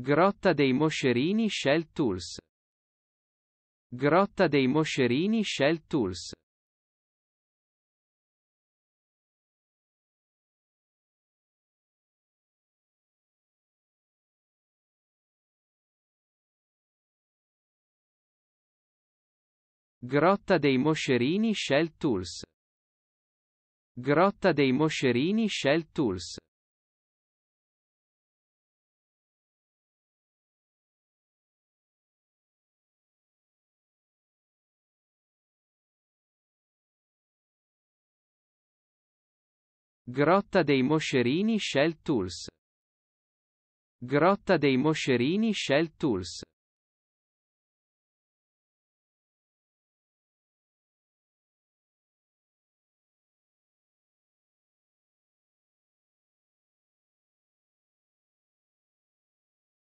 Grotta dei Moscerini Shell Tools. Grotta dei Moscerini Shell Tools. Grotta dei Moscerini Shell Tools. Grotta dei Moscerini Shell Tools. Grotta dei Moscerini Shell Tools Grotta dei Moscerini Shell Tools